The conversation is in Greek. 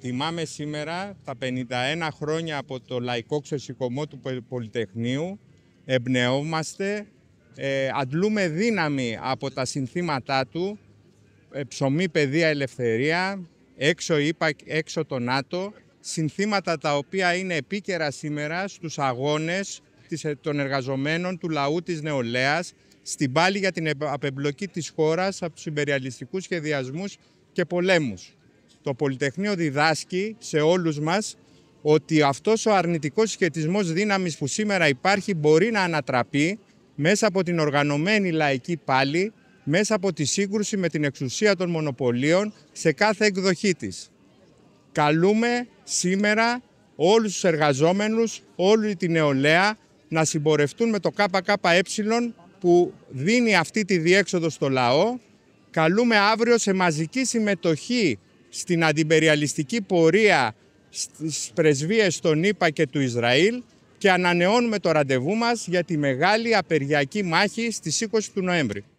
Τιμάμε σήμερα τα 51 χρόνια από το λαϊκό ξεσηκωμό του Πολυτεχνείου. Εμπνεόμαστε, ε, αντλούμε δύναμη από τα συνθήματά του, ε, ψωμί, παιδεία, ελευθερία, έξω είπα, έξω το ΝΑΤΟ, συνθήματα τα οποία είναι επίκαιρα σήμερα στους αγώνες ε, των εργαζομένων, του λαού, της νεολαίας, στην πάλη για την απεμπλοκή της χώρας από τους υπεριαλιστικούς σχεδιασμούς και πολέμους. Το Πολυτεχνείο διδάσκει σε όλους μας ότι αυτός ο αρνητικός σχετισμός δύναμης που σήμερα υπάρχει μπορεί να ανατραπεί μέσα από την οργανωμένη λαϊκή πάλη, μέσα από τη σύγκρουση με την εξουσία των μονοπωλίων σε κάθε εκδοχή της. Καλούμε σήμερα όλους τους εργαζόμενους, όλη την νεολαία να συμπορευτούν με το ΚΚΕ που δίνει αυτή τη διέξοδο στο λαό. Καλούμε αύριο σε μαζική συμμετοχή στην αντιπεριαλιστική πορεία στις πρεσβείες των ΗΠΑ και του Ισραήλ και ανανεώνουμε το ραντεβού μας για τη μεγάλη απεργιακή μάχη στις 20 του Νοέμβρη.